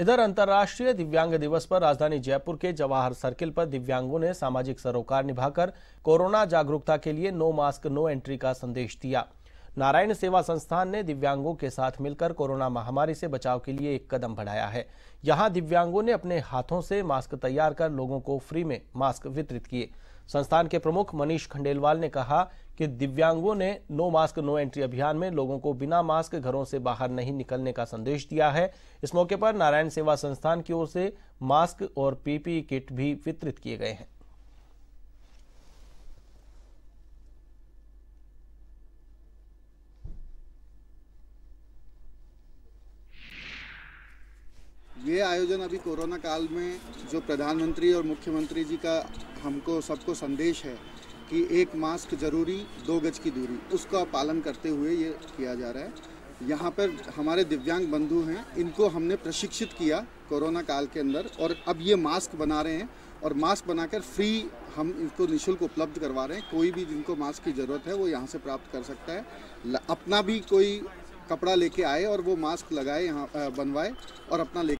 इधर अंतर्राष्ट्रीय दिव्यांग दिवस पर राजधानी जयपुर के जवाहर सर्किल पर दिव्यांगों ने सामाजिक सरोकार निभाकर कोरोना जागरूकता के लिए नो मास्क नो एंट्री का संदेश दिया नारायण सेवा संस्थान ने दिव्यांगों के साथ मिलकर कोरोना महामारी से बचाव के लिए एक कदम बढ़ाया है यहाँ दिव्यांगों ने अपने हाथों से मास्क तैयार कर लोगों को फ्री में मास्क वितरित किए संस्थान के प्रमुख मनीष खंडेलवाल ने कहा कि दिव्यांगों ने नो मास्क नो एंट्री अभियान में लोगों को बिना मास्क घरों से बाहर नहीं निकलने का संदेश दिया है इस मौके पर नारायण सेवा संस्थान की ओर से मास्क और पीपीई किट भी वितरित किए गए हैं ये आयोजन अभी कोरोना काल में जो प्रधानमंत्री और मुख्यमंत्री जी का हमको सबको संदेश है कि एक मास्क जरूरी दो गज की दूरी उसका पालन करते हुए ये किया जा रहा है यहाँ पर हमारे दिव्यांग बंधु हैं इनको हमने प्रशिक्षित किया कोरोना काल के अंदर और अब ये मास्क बना रहे हैं और मास्क बनाकर फ्री हम इनको निशुल्क उपलब्ध करवा रहे हैं कोई भी जिनको मास्क की ज़रूरत है वो यहाँ से प्राप्त कर सकता है अपना भी कोई कपड़ा लेके आए और वो मास्क लगाए यहाँ बनवाए और अपना ले